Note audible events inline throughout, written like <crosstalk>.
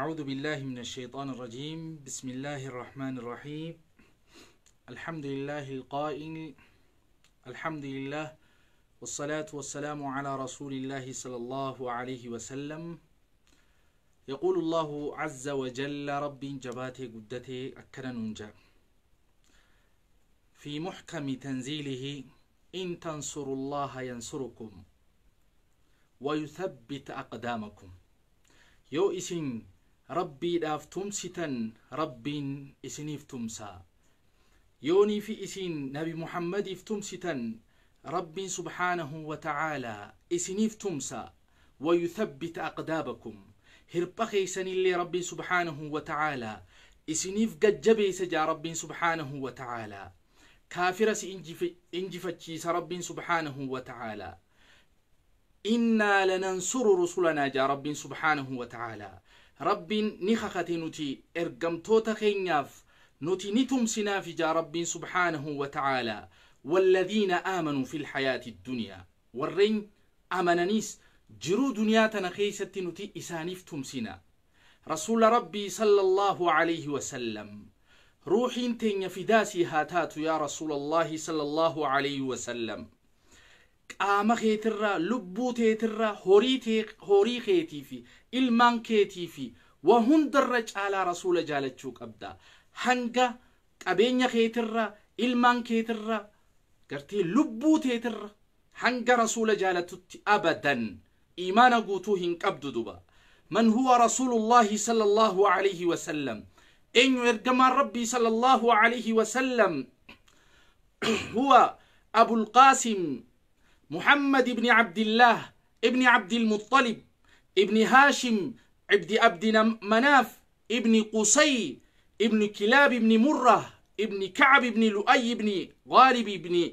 أعوذ بالله من الشيطان الرجيم بسم الله الرحمن الرحيم الحمد لله القائل الحمد لله والصلاة والسلام على رسول الله صلى الله عليه وسلم يقول الله عز وجل رب جباته قدته أكنا ننجا في محكم تنزيله إن تنصروا الله ينصركم ويثبت أقدامكم يو إسن ربي داف تمسيتن ربي اسنيف تمسا يوني في اسين نبي محمد افتمسيتن ربي سبحانه وتعالى اسنيف تمسا ويثبت اقدابكم هربخي سن اللي ربي سبحانه وتعالى اسنيف ججبي سجا ربي سبحانه وتعالى كافر سي انجفتشي ربي سبحانه وتعالى إنا لننصر رسولنا جا رب سبحانه وتعالى رب نخخت نتي إرقم توتا خينياف نتي نتم سناف جا رب سبحانه وتعالى والذين آمنوا في الحياة الدنيا والرين أمننيس جرو دنيا تنخيسة نتي إسانف تمسنا رسول ربي صلى الله عليه وسلم روحي تنيا في داسي هاتات يا رسول الله صلى الله عليه وسلم قاما خيترا لبو تيترا هوري تي هوري خيتي في المان كيتي في وهن درج على رسول جالچو قبدا هنگا قبينيا خيترا المان كيترا كرتي لبو تيترا هنگا رسول جالتوت ابدا ايمانا غوتو هين دوبا من هو رسول الله صلى الله عليه وسلم إن يرجم ربي صلى الله عليه وسلم <clears throat> هو أبو القاسم محمد بن عبد الله ابن عبد المطلب ابن هاشم عبد عبد مناف ابن قصي ابن كلاب بن مرة ابن كعب بن لؤي بن غالب بن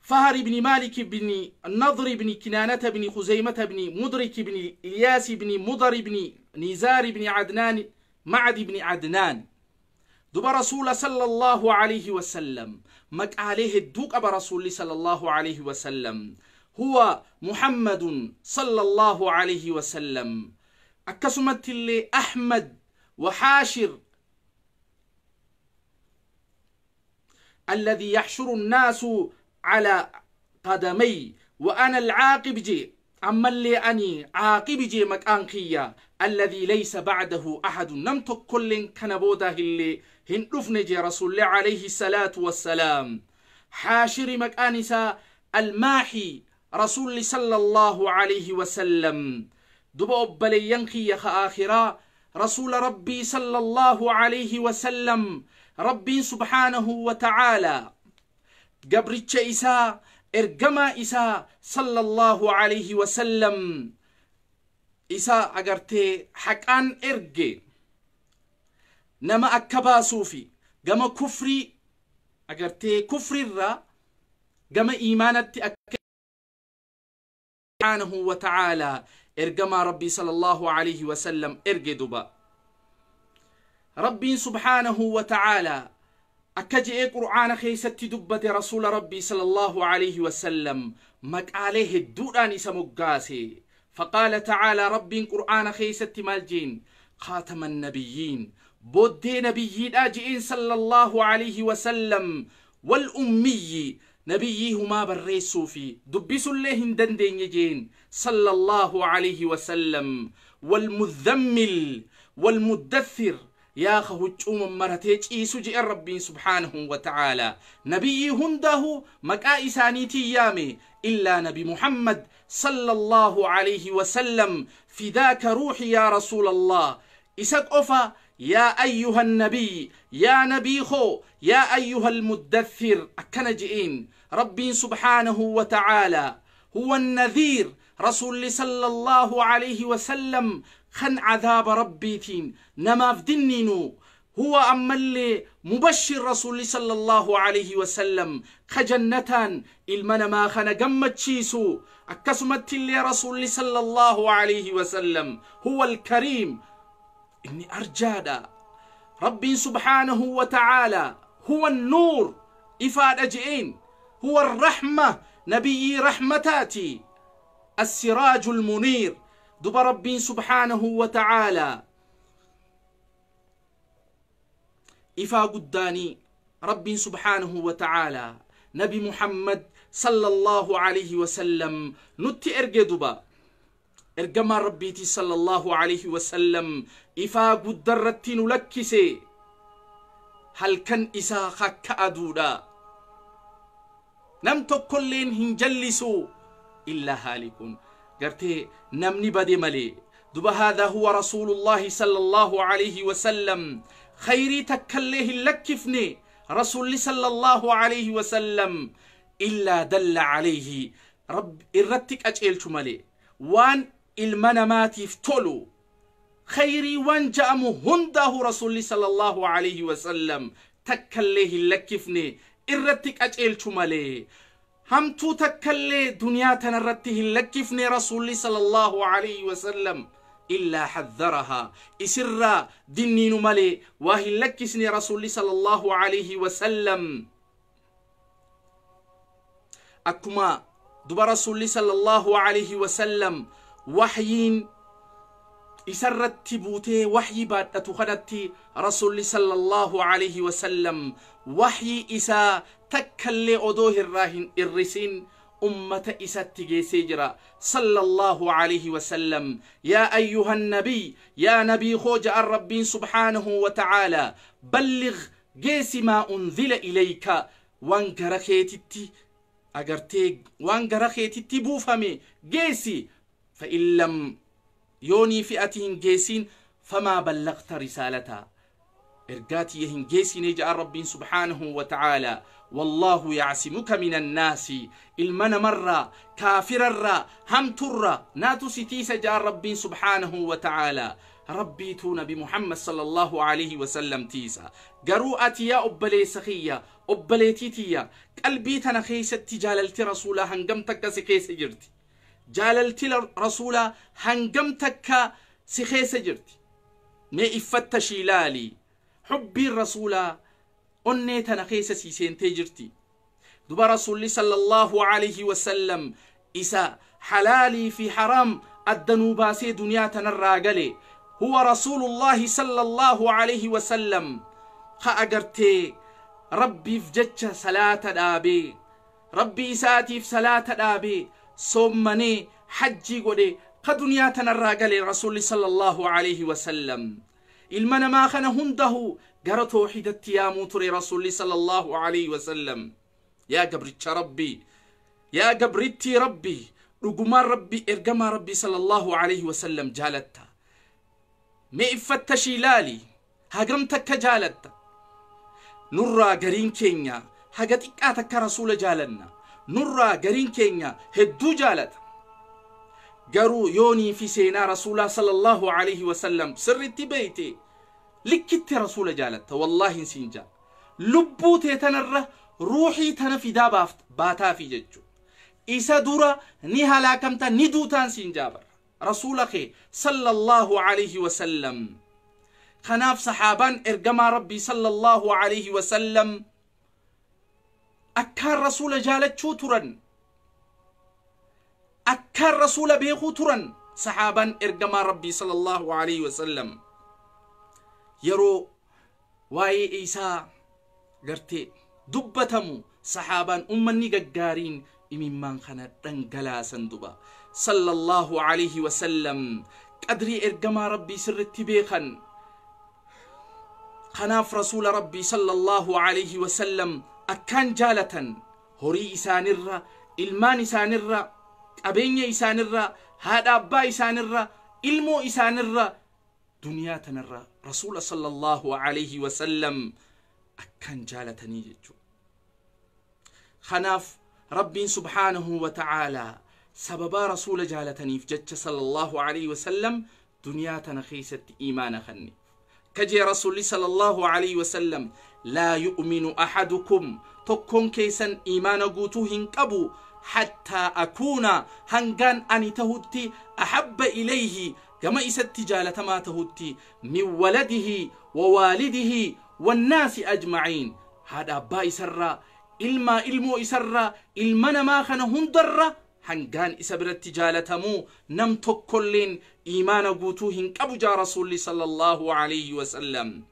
فهر بن مالك بن النضر بن كنانة بن خزيمة بن مدرك بن إلياس بن مضر بن نزار بن عدنان معد بن عدنان دوبا رسول صلى الله عليه وسلم مك عليه الدوك أبا رسول صلى الله عليه وسلم هو محمد صلى الله عليه وسلم أكسمت اللي أحمد وحاشر الذي يحشر الناس على قدمي وأنا العاقب جي أما اللي أني عاقب جي مك الذي ليس بعده أحد نمتك كل كنبوده اللي هن دفن جي رسول الله عليه الصلاة والسلام حاشر مكانسا الماحي رسول الله صلى الله عليه وسلم دبا أبلي ينقي آخرا رسول ربي صلى الله عليه وسلم ربي سبحانه وتعالى قبرتش إسا إرقما إسا صلى الله عليه وسلم إسا أقرتي حقان إرقي nama akka baasuu كفري gama kufrii agartee kufriirraa gama iimaanatti akka سبحانه وتعالى إرجما ربي صلى الله عليه وسلم إرجي دبا ربي سبحانه وتعالى أكجئ قرآن خيست دبة رسول ربي صلى الله عليه وسلم مك عليه الدوران سمقاسي فقال تعالى ربي قرآن خيست مالجين خاتم النبيين بودي نبيي ناجئين صلى الله عليه وسلم والأمي نبيهما بريسو في دبس الله دندين يجين صلى الله عليه وسلم والمذمل والمدثر يا خهجوم مرتيج إيسو جئ ربي سبحانه وتعالى نبي هنده مكائساني تيامي إلا نبي محمد صلى الله عليه وسلم ذاك روحي يا رسول الله إسك أفا يا أيها النبي يا نبي خو يا أيها المدثر أكنجئين ربي سبحانه وتعالى هو النذير رسول صلى الله عليه وسلم خن عذاب ربيتين نما فدنينو هو أما اللي مبشر رسول صلى الله عليه وسلم خجنة المنا ما خن جمت شيسو أكسمت اللي رسول صلى الله عليه وسلم هو الكريم إني أرجادا ربي سبحانه وتعالى هو النور إفاد أجئين هو الرحمة نبي رحمتاتي السراج المنير دب ربي سبحانه وتعالى إفا قداني ربي سبحانه وتعالى نبي محمد صلى الله عليه وسلم نتي دبا ارغم ربيتي صلى الله عليه وسلم افا قدرتي نلكسي هل كان إسا خاك أدودا نم تقلين هنجلسو إلا هالكون قرتي نمني بدي ملي دب هذا هو رسول الله صلى الله عليه وسلم خيري تكليه لكفني رسول صلى الله عليه وسلم إلا دل عليه رب إردتك أجئل مالي وان ilmanamaatiif tolu khayriiwwan ja'amu hundaahu rasulli sallallahu alayhi wasallam takkallee hin lakkifne irratti qaceelchu malee hamtuu takkallee duniyaa tanarratti hin lakkifne rasulli sallallahu alayhi wasallam إلا حذرها إسرا دنين ملي واهي لكسني رسول صلى الله عليه وسلم أكما دب رسول صلى الله عليه وسلم وحيين إسرت بوتي وحي بات خدت رسول صلى الله عليه وسلم وحي إسا تكل أدوه الراهن الرسين أمة إسات جيسيجرا صلى الله عليه وسلم يا أيها النبي يا نبي خوج الرب سبحانه وتعالى بلغ جيس ما أنزل إليك وان غرخيتتي أغرتي وان غرخيتتي بوفمي جيسي فإن لم يوني فئتهن جيسين فما بلغت رسالتها إرقاتي هنجيسين جاء ربي سبحانه وتعالى والله يعصمك من الناس المن مرة كافر الرا هم ترى ناتو ستيس جاء ربي سبحانه وتعالى ربي تون بمحمد صلى الله عليه وسلم تيسا قروأتي يا أبلي سخية أبلي تيتيا قلبي التجال التي رسولها هنقمتك سخيس جرتي جاللتي رسولا هنقم تكا سخيس جرتي ما افتشي لالي حبي الرسولا أني تنخيس سيسين تجرتي دبا رسول صلى الله عليه وسلم إسا حلالي في حرام الدنوباسي دنيا تنراغلي هو رسول الله صلى الله عليه وسلم خأقرتي ربي فجتش صلاة دابي ربي ساتي في صلاة دابي صومني حجي قولي كدنيا تنراغل رسول صلى الله عليه وسلم المنا ما خنا هنده غرا توحيدت يا موتري رسول صلى الله عليه وسلم يا قبرتش ربي يا قبرتي ربي رقما ربي ارقما ربي صلى الله عليه وسلم جالتها ما افتشي لالي هقمتك جالتها نرى قرين كينيا هقتك اتك رسول جالنا nurraa gariin keenya hedduu jaalata garuu yoonii fi seenaa rasuulaa sallallahu alaihi wasallam sirritti beeyte likkitti rasuula jaalatta wallaahi siin jaal lubbuu tee tanarra ruuxii tana fidaa baataafi jechuudha isa dura ni halaakamta ni duutaan siin jaabarra rasuula kee sallallahu alaihi wasallam kanaaf saxaabaan ergamaa rabbii sallallahu alaihi wasallam akkaan rasuula jaalachuu turan akkaan rasuula beekuu turan saxaabaan ergamaa rabbii sallallahu alayhi wasallam yeroo waa'ee isaa gartee dubbatamu saxaabaan ummanni gaggaariin imimmaan kana dhangalaasan duba sallallahu alayhi wasallam qadrii ergamaa rabbii sirritti beekan kanaaf rasuula rabbii sallallahu alayhi wasallam akkaan jaalatan horii isaanirra ilmaan isaanirra qabeenya isaanirra haadha abbaa isaanirra ilmoo isaanirra duniyaa tanarra rasuula sallallahu alayhi wasallam akkaan jaalatanii jechuudha kanaaf rabbiin subhaanahu wa ta'aalaa sababaa rasuula jaalataniif jecha sallallahu alayhi wasallam duniyaa tana keessatti imaana kanne kajee rasuulli sallallahu alayhi wasallam لا يؤمن أحدكم تكون كيسا إيمان قوتهن قبو حتى أكون هنغان أني تهدتي أحب إليه كما إسد تجالة ما تهدتي من ولده ووالده والناس أجمعين هذا أبا إسرى إلما إلمو إسرى إلمنا ما خنهن درّة هنغان isa التجالة مو nam كلين إيمانا guutuu hin جا رسول صلى الله عليه وسلم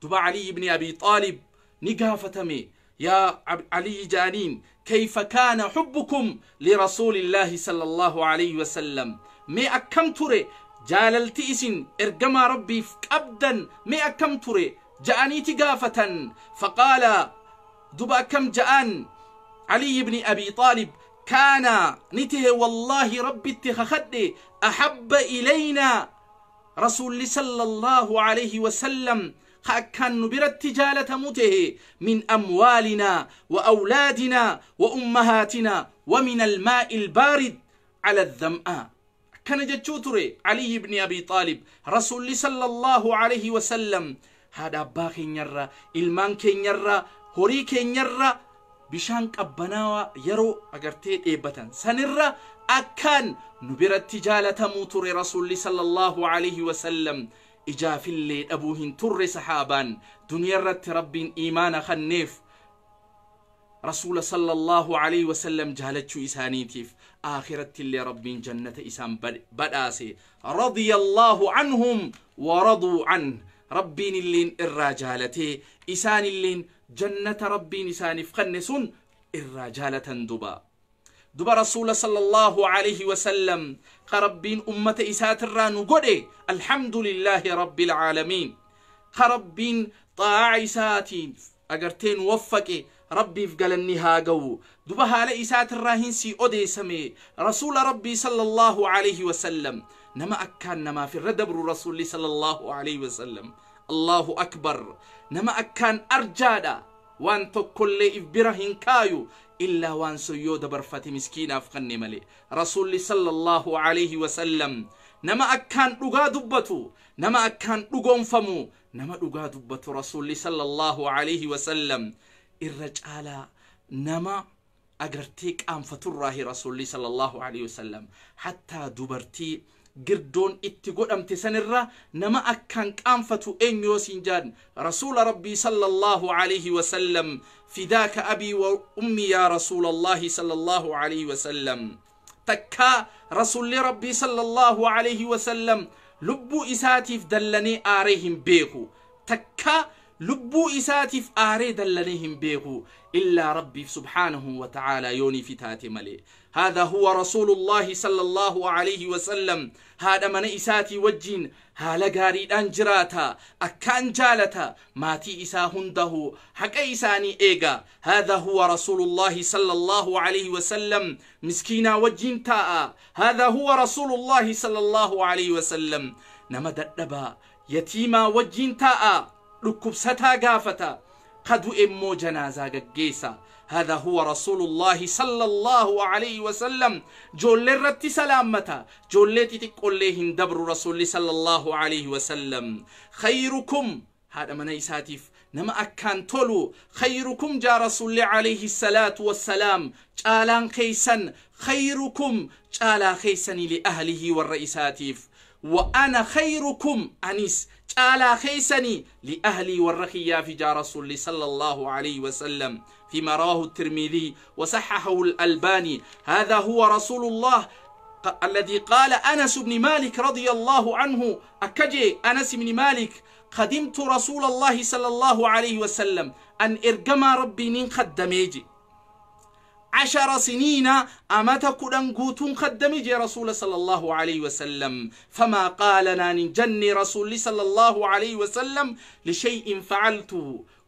تبا علي بن أبي طالب مي يا علي جانين كيف كان حبكم لرسول الله صلى الله عليه وسلم مي أكم تري جاللتي إسن إرقما ربي أبدا مي أكم تري جاني تقافة فقال دبا كم جان علي بن أبي طالب كان نته والله ربي اتخخد أحب إلينا رسول صلى الله عليه وسلم أكن برت تجالة موته من أموالنا وأولادنا وأمهاتنا ومن الماء البارد على الذمآ كان جتشوتري علي بن أبي طالب رسول صلى الله عليه وسلم هذا أبا كينيرا إلمان كينيرا هوري كينيرا bishaan qabbanaawa yeroo agartee dheebbatan sanirra akkaan nu biratti jaalatamuu ture صلى الله عليه وسلم إجاف الليل أبوهن تر سحابا دنيا رت رب إيمان خنيف رسول صلى الله عليه وسلم جهلت إسانيتيف آخرة اللي رب جنة إسان بداسي رضي الله عنهم ورضوا عن رب اللين الرجالتي إسان اللين جنة رب إسان فخنس الرجالة دُبَاءٌ duba rasuula sallallahu alayhi wasallam ka rabbiin ummata isaatirraa nu godhe alhamdulillaahi rabbil caalamiin ka rabbiin xaa'a isaatiif agartee nu waffaqe rabbiif galanni haa ga'u duba haala isaatirraa hin sii odeessame rasuula rabbii sallallahu alayhi wasallam nama akkaan namaaf irra dabru rasuulli sallallahu alayhi wasallam allahu akbar nama akkaan arjaadha waan tokkollee if bira hin kaayu إلا وان سيو دبرفة مسكين أفقن ملي رسول صلى الله عليه وسلم نما أكان رقا دبتو نما أكان رقون فمو نما رقا دبتو رسول صلى الله عليه وسلم الرجال نما أقرتيك أنفتر رسول صلى الله عليه وسلم حتى دبرتي girdoon itti godhamte sanirra nama akkaan qaanfatu eenyu yoo siin jaadne rasuula rabbii sallallahu alayhi wasallam fidaaka abii wa ummi yaa rasuula allahi sallallahu alayhi wasallam takkaa rasuulli rabbii sallallahu alayhi wasallam lubbuu isaatiif dallanee aaree hin beeku takkaa lubbuu isaatiif aaree dallanee hin beeku إلا ربي سبحانه وتعالى يوني في تاتي ملي هذا هو رسول الله صلى الله عليه وسلم هذا من إساتي وجين هالا غاري أنجراتا أكان جالتا ماتي إسا هنده حق إساني إيغا هذا هو رسول الله صلى الله عليه وسلم مسكينا وجين تاء هذا هو رسول الله صلى الله عليه وسلم نمدت نبا يتيما وجين تاء لكبستا غافتا قد إمو جنازة جيسا هذا هو رسول الله صلى الله عليه وسلم جول الرت سلامتا جول تقول لهم دبر رسول صلى الله عليه وسلم خيركم هذا من إساتيف نما أكان تولو خيركم جا رسول عليه الصلاة والسلام جالان كيسن خيركم تالا خيسني لأهله والرئيساتيف وأنا خيركم أنيس تالا خيسني لأهلي والرخياف جار رسول صلى الله عليه وسلم فيما راه الترمذي وصححه الألباني هذا هو رسول الله الذي قال أنس بن مالك رضي الله عنه أكجي أنس بن مالك خدمت رسول الله صلى الله عليه وسلم أن إرجما ربي نين خدميجي عشر سنين أمت كدن قوتون خدم جي رسول صلى الله عليه وسلم فما قالنا ننجني رسول صلى الله عليه وسلم لشيء فعلت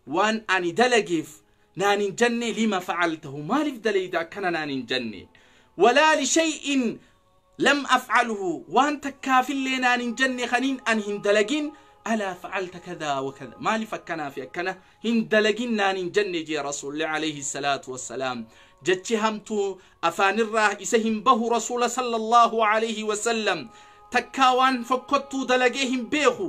وان أني دلقف نان جني لما فعلته ما لف دليدا كان نان جني ولا لشيء لم أفعله وأنت كافل لنا ننجني خنين أن هندلقين ألا فعلت كذا وكذا ما لفكنا في أكنا هندلقين نان جني جي رسول الله عليه الصلاة والسلام jechi hamtuu afaanirraa isa hin bahu rasuula sallallahu alayhi wasallam takkaa waan fokkottuu dalagee hin beeku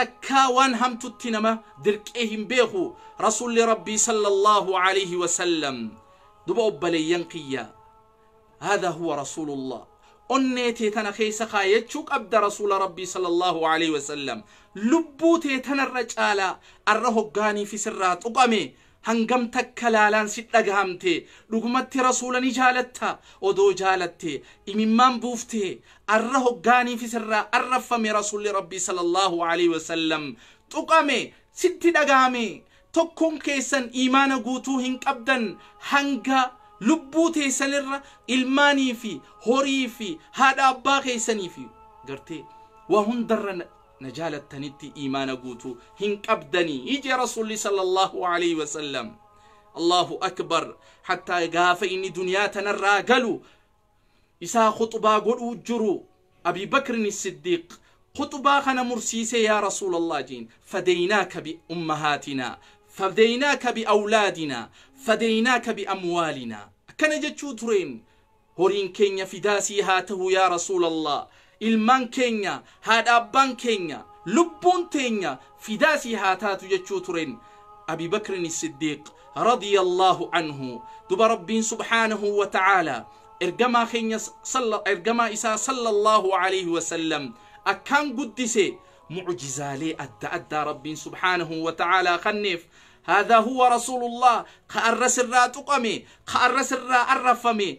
takkaa waan hamtutti nama dirqee hin beeku rasuulli rabbii sallallahu alayhi wasallam duba obboleeyyan kiyya هذا هو رسول الله أنيتي تنا خيس خايتشوك أبدا رسول ربي صلى الله عليه وسلم لبوتي تنا الرجالة الرهقاني في سرات أقامي هنقم تكا لالان سيدك همتي رقمت رسولني جالتها ودو جالتي إممان بوفتي أره قاني في سرى أرفم رسول ربي صلى الله عليه وسلم تقامي ستي دقامي tokkoon keessan imaana guutuu hin qabdan hanga lubbuu teessanirra ilmaanii fi horii fi haadha abbaa keessanii fi gartee waa hundarra تنتي إيمان قوتو هن قبدني يجي رسول صلى الله عليه وسلم الله أكبر حتى قاف إن دنيا قلو إسا خطبا قلو جرو أبي بكر الصديق خطبا خنا مرسيسة يا رسول الله جين فديناك بأمهاتنا فديناك بأولادنا فديناك بأموالنا كان جتشو ترين هورين كينيا فداسي هاته يا رسول الله ilmaan keenya haadha abbaan keenya lubbuun teenya fidaasii haa taatu jechuu tureen أبي بكر الصديق رضي الله عنه دب رب سبحانه وتعالى إرجما خينيا صلى إرجما إسا معجزالي أدى أدى رب سبحانه وتعالى خنف هذا هو رسول الله قأرس الرا تقمي قأرس الرا أرفمي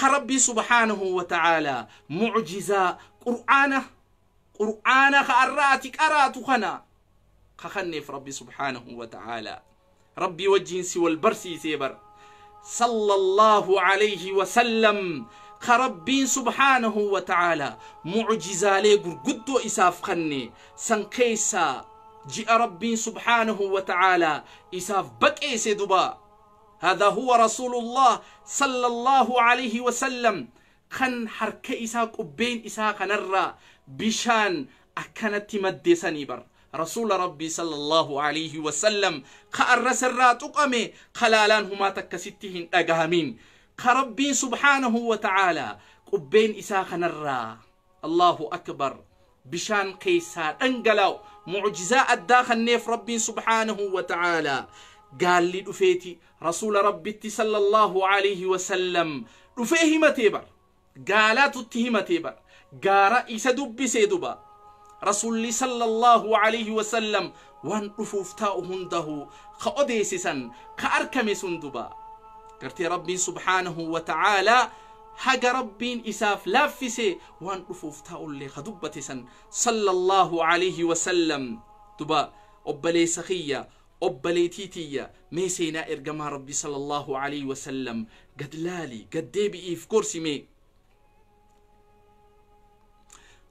كربي سبحانه وتعالى معجزة قرآنه قرآنه خاراتي أراتو خنا خخنف ربي سبحانه وتعالى ربي سوى البرسي سيبر صلى الله عليه وسلم كربين سبحانه وتعالى معجزة لي قدو إساف خني سنكيسا جي ربي سبحانه وتعالى إساف بكيس دبا هذا هو رسول الله صلى الله عليه وسلم كان حركة إساق قبين إساق نرى بشان أكنت مدسني بر رسول ربي صلى الله عليه وسلم كأرس الرات أمي خلالان هما تكستهن أقامين كربي سبحانه وتعالى قبين إساق نرى الله أكبر بشان قيسان أنقلوا معجزاء الداخل نيف ربي سبحانه وتعالى gaalli dhufeeti rasuula rabbitti sallallahu alaihi wasallam dhufee himatee bar gaalaatutti himatee bar gaara isa dubbisee duba rasuulli sallallahu alaihi wasallam waan dhufuuf taa'u hundahu ka odeessisan ka arkame sun duba gartee rabbiin subhaanahu wa ta'aalaa haga rabbiin isaaf laaffise waan dhufuuf taa'ullee ka dubbate san sallallahu alaihi wasallam duba obboleessa kiyya obbaleetiitiya meeseynaa ergamaa rabbi sala allahu alayhi wasalam gad laali gad deebi'iif gorsime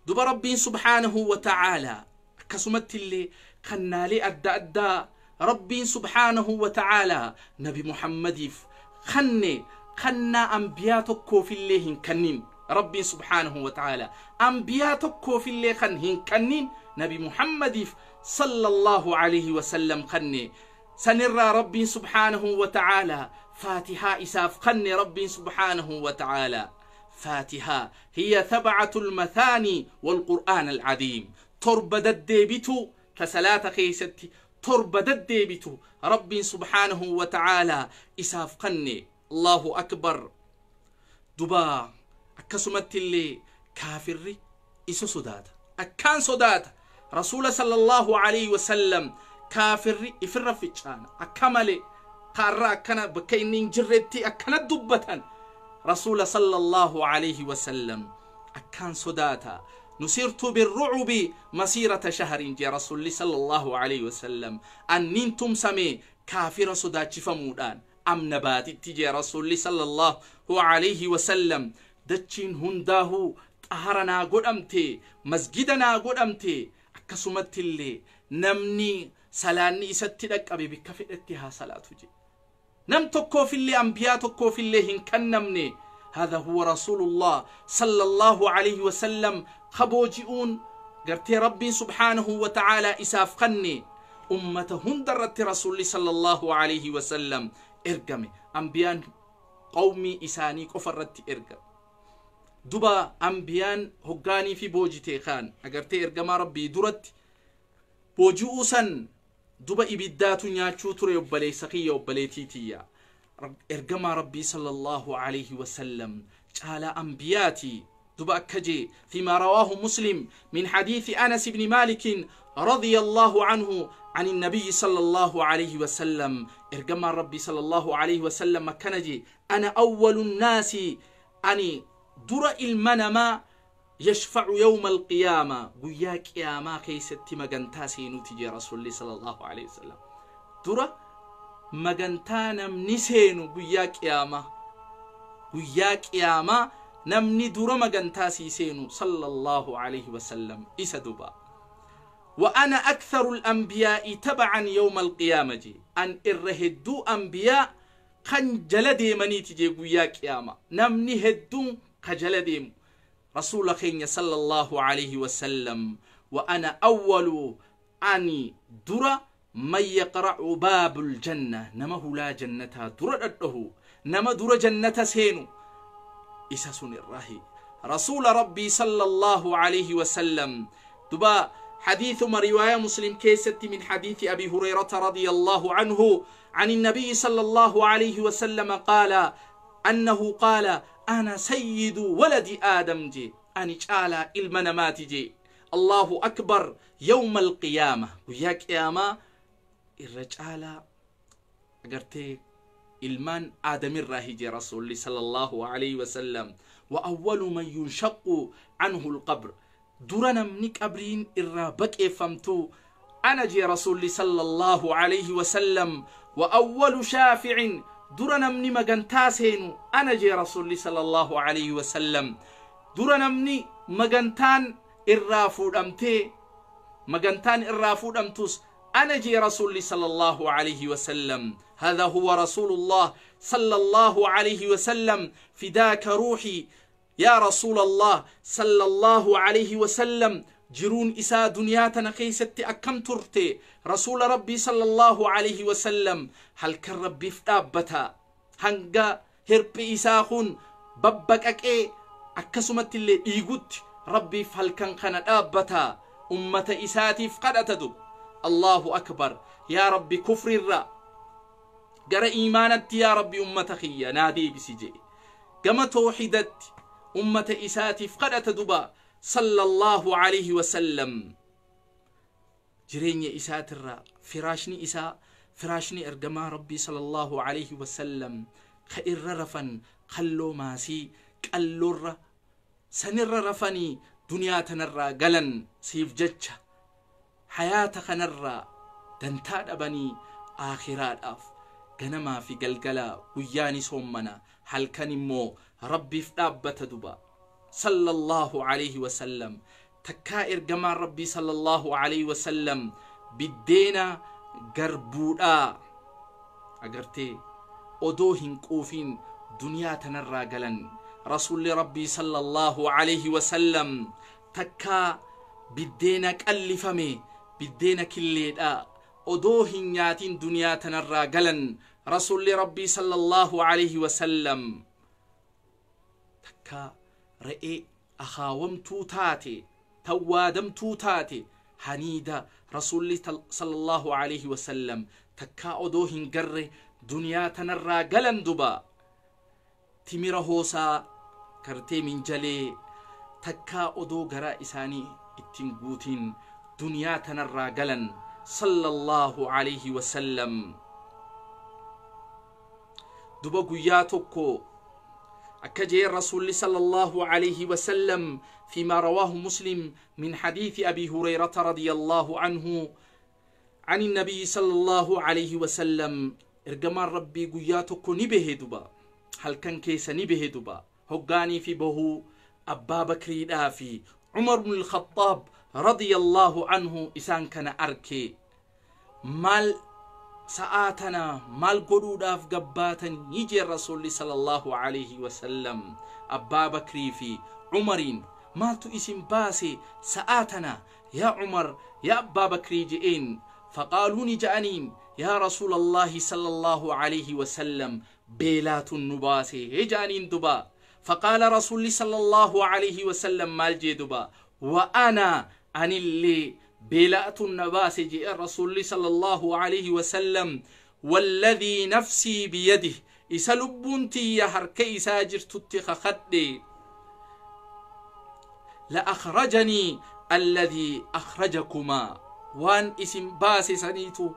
duba rabbiin subhaanahu wa tacaalaa akkasumattiillee kannaalee adda addaa rabbiin subhaanahu wa tacaalaa nabi muhammadiif kanne kannaa ambiyaa tokkoofillee hin kannin rabbiin subhaanahu wa tacaalaa ambiyaa tokkoofillee kan hin kannin nabi muhammadiif صلى الله عليه وسلم قني سنرى رب سبحانه وتعالى فاتحة إساف قني رب سبحانه وتعالى فاتحة هي ثبعة المثاني والقرآن العظيم تربة الديبتو كسلاة خيستي تربة الديبتو رب سبحانه وتعالى إساف قني الله أكبر دبا أكسمت اللي كافر إسو سداد أكان سداد رسول صلى الله عليه وسلم كافر إفر فتشان أكمل قارا كان بكين جرتي أكنا دبة رسول صلى الله عليه وسلم أكان صداتا نسرت بالرعب مسيرة شهر يا رسول صلى الله عليه وسلم أن ننتم سمي كافر صداتي فمودان أم نبات تجي رسول صلى الله عليه وسلم دتشين هنداه طهرنا قدمتي مسجدنا قدمتي أكسمت اللي نمني سلاني ستدك أبي بكفئتها صلاتوجي نم تكو في اللي أنبياء تكو في اللي هنكن نمني هذا هو رسول الله صلى الله عليه وسلم خبوجئون قرتي ربي سبحانه وتعالى إسافقني أمتهن درت رسول صلى الله عليه وسلم إرقمي أنبياء قومي إساني كفرت إرقمي duba ambiyaan hoggaanii fi boojitee kaan agartee ergamaa rabbii duratti booji'uu san duba ibiddaatu nyaachuu ture obboleessa kiyya obboleetiitiyya ergamaa rabbii sallallahu alayhi wasallam caalaa ambiyaati duba akka jee fimaa rawaahu muslim min xadiisi anas ibni maalikin رضي الله عنه عن النبي صلى الله عليه وسلم ارجم ربي صلى الله عليه وسلم كنجي أنا أول الناس أني درا المنما يشفع يوم القيامة قيا قياما كيست مغنتا سينو تجي رسول الله صلى الله عليه وسلم درا مغنتا نم نسينو قيا قياما قيا قياما نم ندرا سينو صلى الله عليه وسلم إسا دوبا وأنا أكثر الأنبياء تبعا يوم القيامة جي أن إرهدو أنبياء خنجل دي مني تجي قيا قياما نم نهدو قجلديم رسول خيني صلى الله عليه وسلم وأنا أول أني درى من يقرع باب الجنة نما لا جنتها درى أده نما درى جنة سينو إساسون الرهي رسول ربي صلى الله عليه وسلم دبا حديث ما رواية مسلم كيست من حديث أبي هريرة رضي الله عنه عن النبي صلى الله عليه وسلم قال أنه قال أنا سيد ولد آدم جي أني شالا المنمات جي الله أكبر يوم القيامة ويا قيامة الرجالة أقرتي المان آدم الراهج رسول صلى الله عليه وسلم وأول من ينشق عنه القبر درنا منك أبرين الرابك فمتو أنا جي رسول صلى الله عليه وسلم وأول شافع dura namni magantaa seenu ana jee rasuulli sallallahu alayhi wasallam dura namni magantaan irraa fuudhamtee magantaan irraa fuudhamtus أنا جي رسول صلى الله عليه وسلم هذا هو رسول الله صلى الله عليه وسلم فداك روحي يا رسول الله صلى الله عليه وسلم jiruun isaa duniyaa tana keessatti akkam turte rasuula rabbii sallallahu alaihi wasallam halkan rabbiif dhaabbata hanga hirphi isaa kun babbaqaqee akkasumatti illee dhiigutti rabbiif halkan kana dhaabbata ummata isaatiif kadhata dub allahu akbar yaa rabbi kufrirra gara iimaanatti yaa rabbi ummata kiyya naa deebisi jee gama tooxidatti ummata isaatiif kadhata dubaa صلى الله عليه وسلم jireenya isaatirraa firaashni isaa firaashni ergamaa rabbii sallallahu alaihi wasallam ka irra rafan qalloo maasii qalloorra sanirra rafanii duniyaa tanarraa galan siif jecha hayaata kanarraa dantaa dhabanii aakhiraadhaaf ganamaa fi galgalaa guyyaan soommanaa halkan immoo rabbiif dhaabbata duba صلى الله عليه وسلم تكا إرجما ربي صلى الله عليه وسلم بدينا قربودا أقرتي أدوهن قوفين دنيا تنرى قلن رسول ربي صلى الله عليه وسلم تكا بدينا كألفمي بدينا كليدا أدوهن ياتين دنيا تنرى قلن رسول ربي صلى الله عليه وسلم تكا re'ee akaawamtuu taate tawwaadamtuu taate haniida rasuulli sallallahu alaihi wasallam takkaa odoo hin garre duniyaa tanarraa galan duba timira hoosaa kartee minjalee takkaa odoo garaa isaanii ittiin guutiin duniyaa tanarraa galan sallallahu alaihi wasallam duba guyyaa tokko أكجي jeen صلى الله عليه وسلم فيما رواه مسلم من حديث أبي هريرة رضي الله عنه عن النبي صلى الله عليه وسلم إرجما ربي قياتك نبه دبا هل كان كيس نبه دبا هقاني في بهو أبا بكر دافي عمر بن الخطاب رضي الله عنه إسان كان أركي مال ساعتنا مال قدود اف غباتن يجي الرسول صلى الله عليه وسلم ابا بكر في عمرين مالتو اسم باسي ساعتنا يا عمر يا ابا بكر جئين فقالوني جانين يا رسول الله صلى الله عليه وسلم بيلات النباسي هجانين دبا فقال رسول صلى الله عليه وسلم مال جي دبا وانا اني اللي بلأت النباس جاء الرسول صلى الله عليه وسلم والذي نفسي بيده إسا لبونتي هرك إسا جرتت خخدي لأخرجني الذي أخرجكما وان اسم باس سنيتو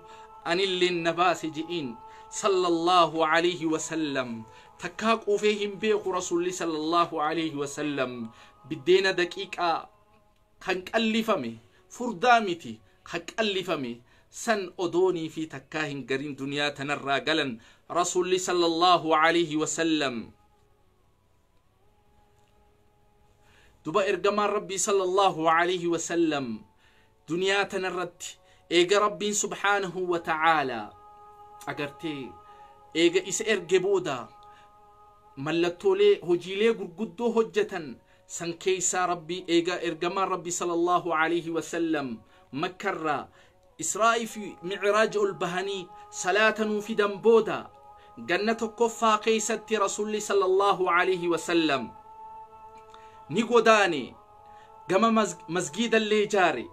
أن للنباس النباس جئين صلى الله عليه وسلم تكاك فيهم بيق رسول صلى الله عليه وسلم بدينا دقيقة كان كلفمه فردامتي قاك ألفمي سن أدوني في تكاهن قرين دنيا تنرى قلن رسول صلى الله عليه وسلم دبا إرقمان ربي صلى الله عليه وسلم دنيا تنرت إيقى ربي سبحانه وتعالى أقرتي إيقى إس إرقبودا ملتولي هجيلي قرقدو هجتن سنكيسا ربي إيغا إرغما ربي صلى الله عليه وسلم مكرا إسرائي في معراج البهني صلاة في دنبودا جنة كفا قيسة رسول صلى الله عليه وسلم نيقو جما مسجد اللي جاري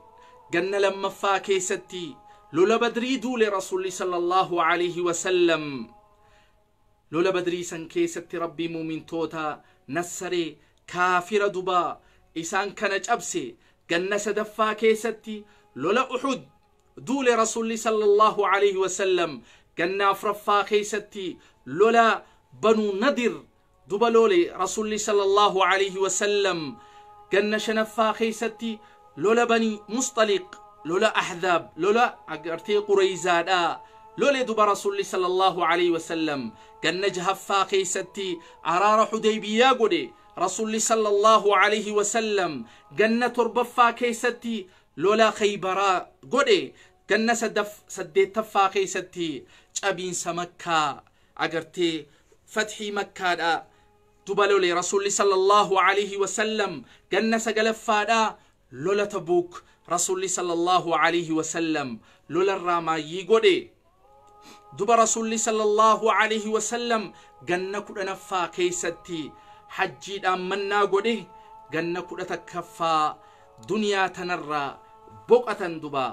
جنة لما فا قيسة لولا بدريدو لرسول صلى الله عليه وسلم لولا بدري سنكيسة ربي مؤمن توتا نسري كافر دبا إسان كانت أبسي جنة سدفا كيستي لولا أحد دول رسول صلى الله عليه وسلم جنة أفرفا كيستي لولا بنو ندر دوبا لولي رسول صلى الله عليه وسلم جنة شنفا كيستي لولا بني مصطلق لولا أحذاب لولا أقرتي قريزان آ لولا دبا رسول صلى الله عليه وسلم جنة جهفا كيستي أرار حديبيا قدي rasuulli sallallahu alaihi wasallam ganna torbaffaa keessatti lola khaybaraa godhe ganna saddeettaffaa keessatti cabiinsa makkaa agartee fatxii makkaadha duba lole rasuulli sallallahu alaihi wasallam ganna sagalaffaadha lola tabuuk rasuulli sallallahu alaihi wasallam lola irraa maayyii godhe duba rasuulli sallallahu alaihi wasallam ganna kudhanaffaa keessatti حجي دامنا غدي جنة كودت كفا دنيا تنرى بقة دبا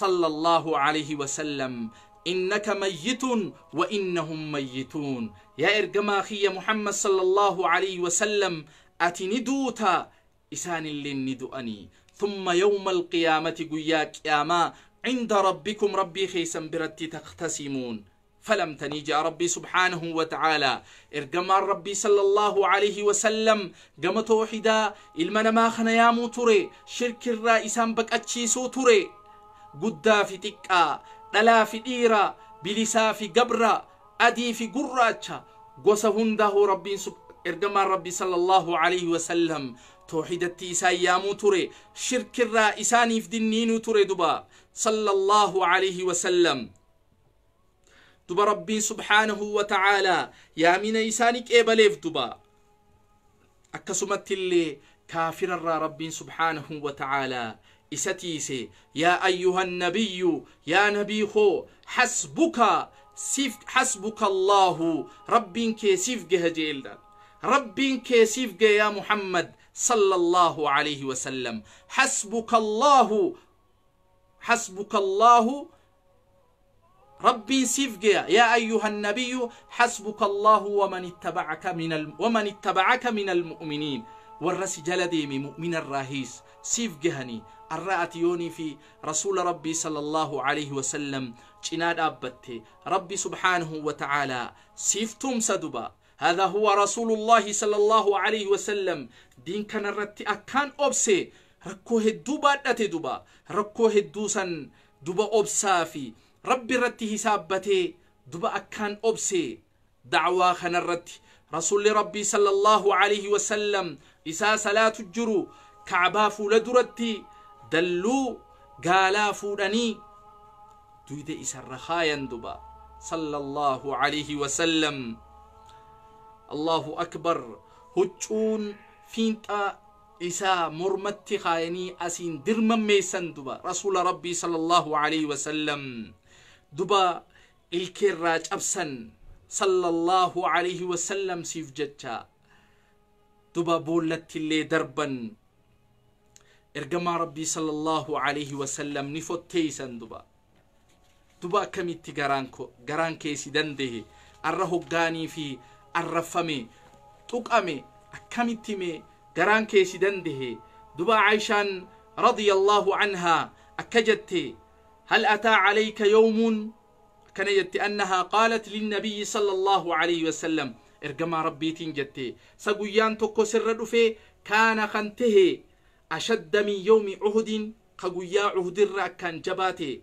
صلى الله عليه وسلم إنك ميت وإنهم ميتون يا إرقماخي محمد صلى الله عليه وسلم أتي ندوتا إسان للندؤني ثم يوم القيامة قياك ياما عند ربكم ربي خيسا برد تختسمون فلم تنيجا ربي سبحانه وتعالى إرقما ربي صلى الله عليه وسلم قم توحدا إلمنا ما خنيامو تري شرك الرئيسان بك أتشيسو تري قدا في تكا دلا في ديرا بلسا في قبرا أدي في قراتشا قصهنده ربي سبحانه الله عليه وسلم توحيد التيسا يا موتوري شرك ture في دنينو توري دبا صلى الله عليه وسلم دوبا ربي سبحانه وتعالى يا من إيسانك بليف دوبا أكسمت اللي كافر الرا ربي سبحانه وتعالى إستيسي يا أيها النبي يا نبي خو حسبك سيف حسبك الله ربي كيسيف جهجيل ربي كيسيف يا محمد صلى الله عليه وسلم حسبك الله حسبك الله ربي سيفجيا يا أيها النبي حسبك الله ومن اتبعك من الم... ومن اتبعك من المؤمنين والرس جلدي مؤمن الرهيس سيف جهني الرأت يوني في رسول ربي صلى الله عليه وسلم جناد أبته ربي سبحانه وتعالى سيفتم سدبا هذا هو رسول الله صلى الله عليه وسلم دين كان الرتي أكان أبسي ركوه الدوبات أتدوبا ركوه الدوسا دوبا أبسافي ربي رتي حساب باتي دبا اكان اوبسي دعوة خان رتي رسول ربي صلى الله عليه وسلم إسا صلاة الجرو كعبا فولد رتي دلو قالا فولاني دويد إسا الرخايا دبا صلى الله عليه وسلم الله أكبر هجون فينتا إسا مرمت خايني أسين درمم ميسان دبا رسول ربي صلى الله عليه وسلم duba ilkeerraa cabsan sallallahu alayhi wasallam siif jecha duba boollattillee darban ergamaa rabbii sallallahu alayhi wasallam ni fotteeysan duba duba akkamitti garaan keesi dandehe arra hoggaanii fi arraffame tuqame akkamittime garaan keesi dandehe duba aayishaan radiyallahu anhaa akka jette هل أتى عليك يوم كنيت أنها قالت للنبي صلى الله عليه وسلم إرجما ربي جتي سقويان توكو سر في كان خنته أشد من يوم عهد قويا عهد الرأك كان جباتي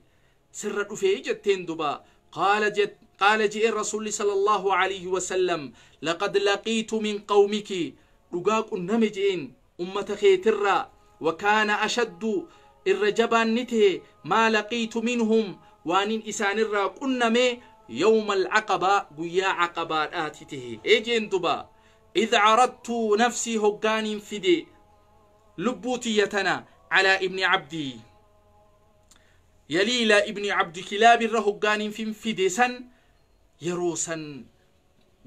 سر في جتين دبا قال جت قال جئ الرسول صلى الله عليه وسلم لقد لقيت من قومك رقاق النمجين أمتك ترى وكان أشد الرجبان نته ما لقيت منهم وان إسان الراق أنمي يوم العقبة قيا عقبة آتته إيجين دبا إذ عرضت نفسي هقان فدي لبوتيتنا على ابن عبدي يليل ابن عبد كلاب الرهقان في مفدسا يروسا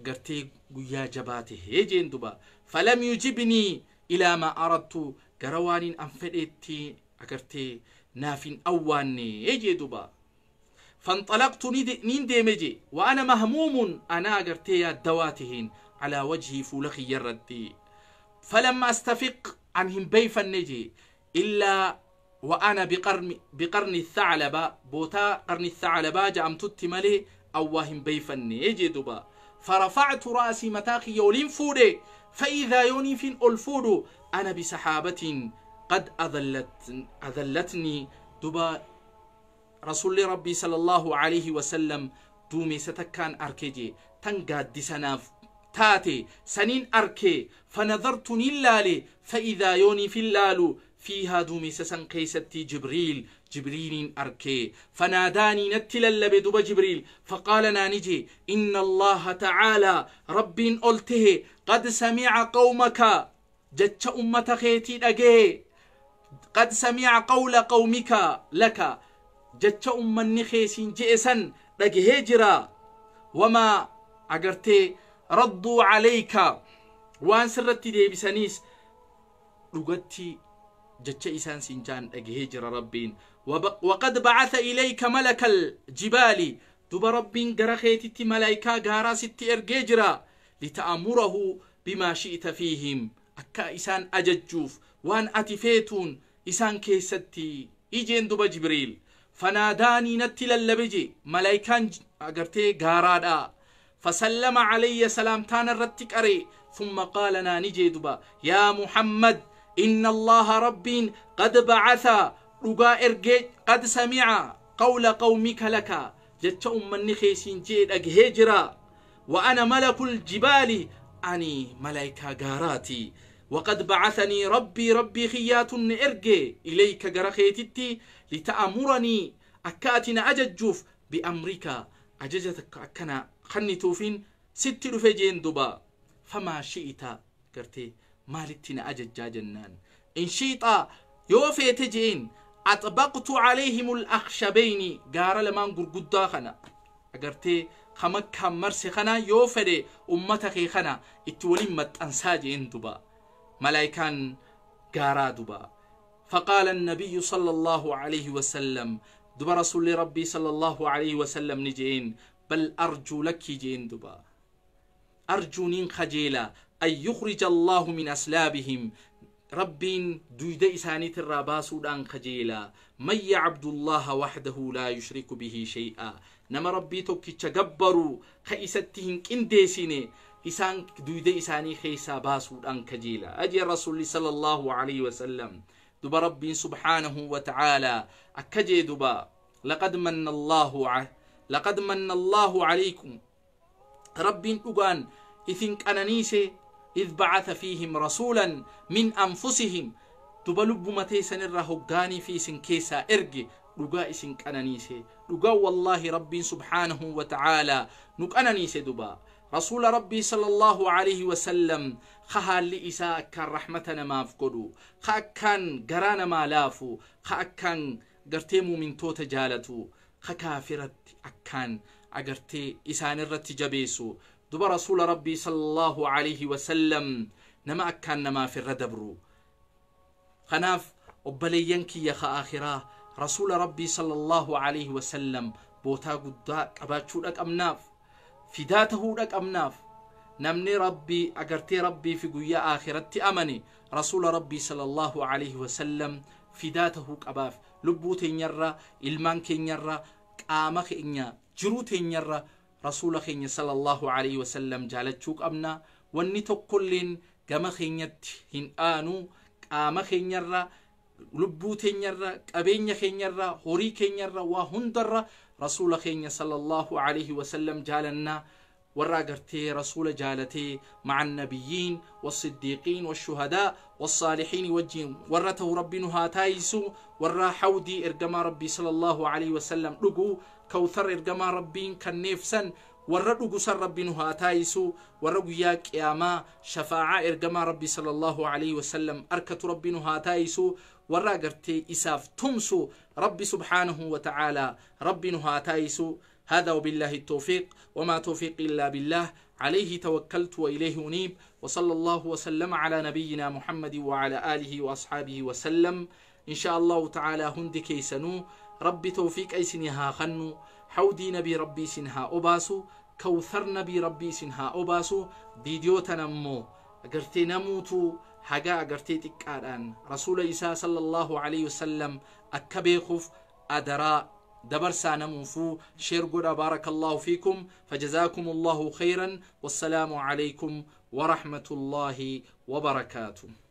قرتي قيا جباته إيجين دبا فلم يجبني إلى ما أردت قروان أنفدت أكرتي نافين أواني awwaanne دوبا فانطلقت نين ديمجي وأنا مهموم أنا أقرتي دواتهين على وجهي فولخي يردي فلما استفق عنهم بيفا نجي إلا وأنا بقرن, بقرن الثعلبة بوتا قرن الثعلبة جام تتملي أواهم بيفا نجي دوبا فرفعت رأسي متاقي يولين فودي فإذا يوني فين ألفودو أنا بسحابة قد أذلت أذلتني دبا رسول ربي صلى الله عليه وسلم دومي ستكان أركيجي تنقاد دي سناف تاتي سنين أركي فنظرت نلالي فإذا يوني في اللالو فيها دومي سسن قيستي جبريل جبريل أركي فناداني نتل اللبدوب جبريل فقال نانجي إن الله تعالى رب قلته قد سمع قومك جتش أمتك خيتي أجيه قد سمع قول قومك لك جتش أم النخيس جئسا لك هجرا وما أقرتي ردوا عليك وان سرتي دي بسانيس رغتي جتش إسان سنجان لك هجرا ربين وقد بعث إليك ملك الجبال دوب ربين قرخيتي ملايكا غارا ستي ارغيجرا لتأمره بما شئت فيهم أكا إسان أججوف وان أتفيتون إسان كيستي ijeen دوبا جبريل فناداني نتلا اللبجي ملايكان malaayikaan غارادا فسلم علي سلامتان الرتك أري ثم قالنا نجي دوبا يا محمد إن الله ربي قد بعث رقا قد سمع قول قومك لك جت أم خيسين جيد أجهجرا وأنا ملك الجبال أني ملايكا غاراتي وقد بعثني ربي ربي خيات إرجي إليك جرخيتتي لتأمرني أكاتنا أججوف بأمريكا أججتك أكنا توفين ست رفجين دبا فما شئت كرتي مالتنا أججا جنان إن شئت يوفي تجين أطبقت عليهم الأخشبين قار لمن قرقدا خنا أقرتي خمك مرسي خنا يوفي أمتك خنا إتولمت أنساجين دبا ملائكان قارادوبا فقال النبي صلى الله عليه وسلم دوبا رسول ربي صلى الله عليه وسلم نجين بل أرجو لك جين دوبا أرجو نين خجيلا أن يخرج الله من أسلابهم ربين دويد إساني تراباسو دان خجيلا من يعبد الله وحده لا يشرك به شيئا نما ربي توكي تجبرو خيستهن كنديسيني إسان دويدة إساني خيسا باسو أن كجيلا أجي رسول صلى الله عليه وسلم دب رب سبحانه وتعالى أكجي دبا لقد من الله ع... لقد من الله عليكم رب أغان إثنك أنانيسي إذ بعث فيهم رسولا من أنفسهم تبلب متيسن الرهقاني في سنكيسا إرجي لغا إسنك أنانيسي لغا والله رب سبحانه وتعالى نك أنانيسي دبا رسول ربي صلى الله عليه وسلم خهالي إساء كان رحمتنا ما فقدو خا كان قران ما لافو خا كان قرتيمو مؤمن تو تجالتو خا كافرت أكان أقرتي إسان الرت جبيسو دوب رسول ربي صلى الله عليه وسلم نما أكان نما في الردبرو خناف ينكي يا آخرة رسول ربي صلى الله عليه وسلم بوتا قدا قباتشو لك أمناف fidaa tahuudha qabnaaf namni rabbii agartee rabbii fi guyyaa akhiratti amane rasuula rabbii sallallahu alaihi wasallam fidaa tahuu qabaaf lubbuu teenyarra ilmaan keenyarra qaama keenya jiruu teenyarra rasuula keenya sallallahu alaihi wasallam jaalachuu qabna wanni tokkolleen gama keenyatti hin dhaanu qaama keenyarra lubbuu teenyarra qabeenya keenyarra horii keenyarra waa hundarra رسول خيني صلى الله عليه وسلم جالنا وراغرتي رسول جالتي مع النبيين والصديقين والشهداء والصالحين وجين ورته ربنها هاتايسو ورا حودي ارقما ربي صلى الله عليه وسلم لقو كوثر ارقما ربي كنفسا ورقو سر ربنها تايسو ورقو ياك ياما شفاعة ارقما ربي صلى الله عليه وسلم أركت ربنها تايسو warra إساف تمسو رب سبحانه وتعالى wa نها تايسو هذا وبالله التوفيق وما توفيق إلا بالله عليه توكلت وإليه أنيب وصلى الله وسلم على نبينا محمد وعلى آله وأصحابه وسلم إن شاء الله تعالى هند كيسنو ربي توفيق أيسنها خنو حودي نبي ربي سنها أباسو كوثر نبي ربي سنها أباسو فيديو تنمو أقرتي نموتو هجا قرتيتك الآن رسول إيسا صلى الله عليه وسلم أكبيخف أدراء دبر سانا منفو شيرقنا بارك الله فيكم فجزاكم الله خيرا والسلام عليكم ورحمة الله وبركاته